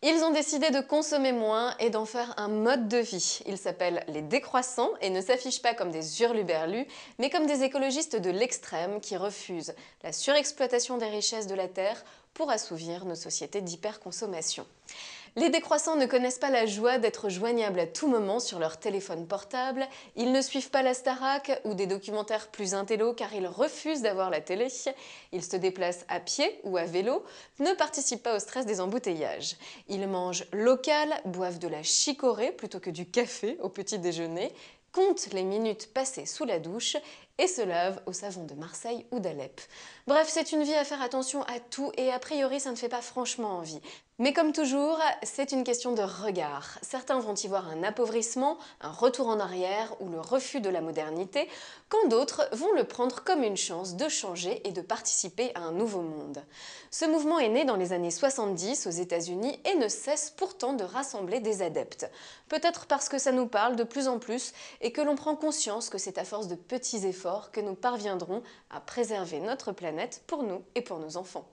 Ils ont décidé de consommer moins et d'en faire un mode de vie. Ils s'appellent les décroissants et ne s'affichent pas comme des hurluberlus, mais comme des écologistes de l'extrême qui refusent la surexploitation des richesses de la Terre pour assouvir nos sociétés d'hyperconsommation. Les décroissants ne connaissent pas la joie d'être joignables à tout moment sur leur téléphone portable, ils ne suivent pas la Starac ou des documentaires plus intello car ils refusent d'avoir la télé, ils se déplacent à pied ou à vélo, ne participent pas au stress des embouteillages. Ils mangent local, boivent de la chicorée plutôt que du café au petit déjeuner, comptent les minutes passées sous la douche et se lavent au savon de Marseille ou d'Alep. Bref, c'est une vie à faire attention à tout et a priori ça ne fait pas franchement envie. Mais comme toujours, c'est une question de regard. Certains vont y voir un appauvrissement, un retour en arrière ou le refus de la modernité, quand d'autres vont le prendre comme une chance de changer et de participer à un nouveau monde. Ce mouvement est né dans les années 70 aux États-Unis et ne cesse pourtant de rassembler des adeptes. Peut-être parce que ça nous parle de plus en plus et que l'on prend conscience que c'est à force de petits efforts que nous parviendrons à préserver notre planète pour nous et pour nos enfants.